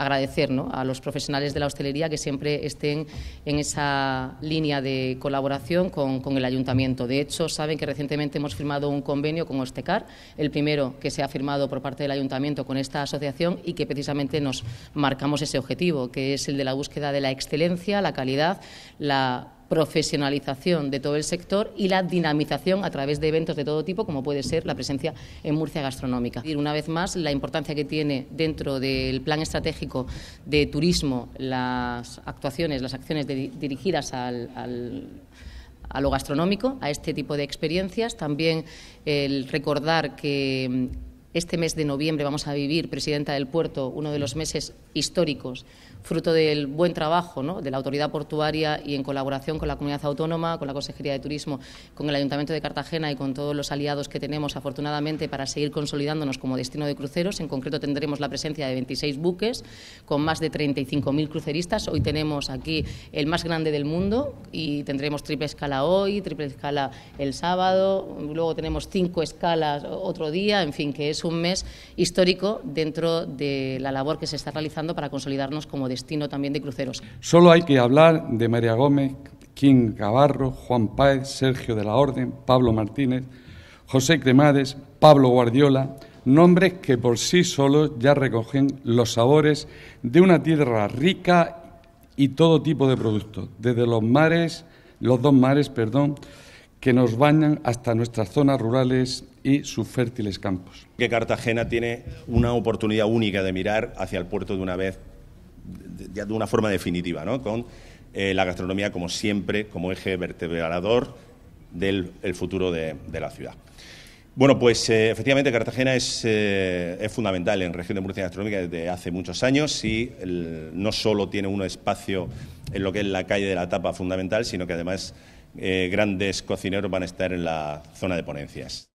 agradecer a los profesionales de la hostelería que siempre estén en esa línea de colaboración con, con el ayuntamiento. De hecho, saben que recientemente hemos firmado un convenio con Ostecar, el primero que se ha firmado por parte del ayuntamiento con esta asociación y que precisamente nos marcamos ese objetivo, que es el de la búsqueda de la excelencia, la calidad, la profesionalización de todo el sector y la dinamización a través de eventos de todo tipo, como puede ser la presencia en Murcia gastronómica. Y una vez más, la importancia que tiene dentro del plan estratégico de turismo las actuaciones, las acciones dirigidas al, a lo gastronómico, a este tipo de experiencias. También el recordar que este mes de noviembre vamos a vivir, presidenta del puerto, uno de los meses históricos, fruto del buen trabajo de la autoridad portuaria y en colaboración con la comunidad autónoma, con la Consejería de Turismo, con el Ayuntamiento de Cartagena y con todos los aliados que tenemos, afortunadamente, para seguir consolidándonos como destino de cruceros. En concreto, tendremos la presencia de 26 buques con más de 35.000 cruceristas. Hoy tenemos aquí el más grande del mundo y tendremos triple escala hoy, triple escala el sábado, luego tenemos cinco escalas otro día, en fin, que es un mes histórico dentro de la labor que se está realizando para consolidarnos como destino también de cruceros. Solo hay que hablar de María Gómez, King Gavarro, Juan Páez, Sergio de la Orden, Pablo Martínez, José Cremades, Pablo Guardiola, nombres que por sí solos ya recogen los sabores de una tierra rica y todo tipo de productos, desde los mares, los dos mares, perdón, que nos bañan hasta nuestras zonas rurales y sus fértiles campos. Que Cartagena tiene una oportunidad única de mirar hacia el puerto de una vez, ya de una forma definitiva, ¿no? con eh, la gastronomía como siempre, como eje vertebrador del futuro de, la ciudad. Bueno, pues eh, efectivamente Cartagena es, eh, es, fundamental en región de Murcia Gastronómica desde hace muchos años y no solo tiene un espacio en lo que es la calle de la tapa fundamental, sino que además eh, grandes cocineros van a estar en la zona de ponencias.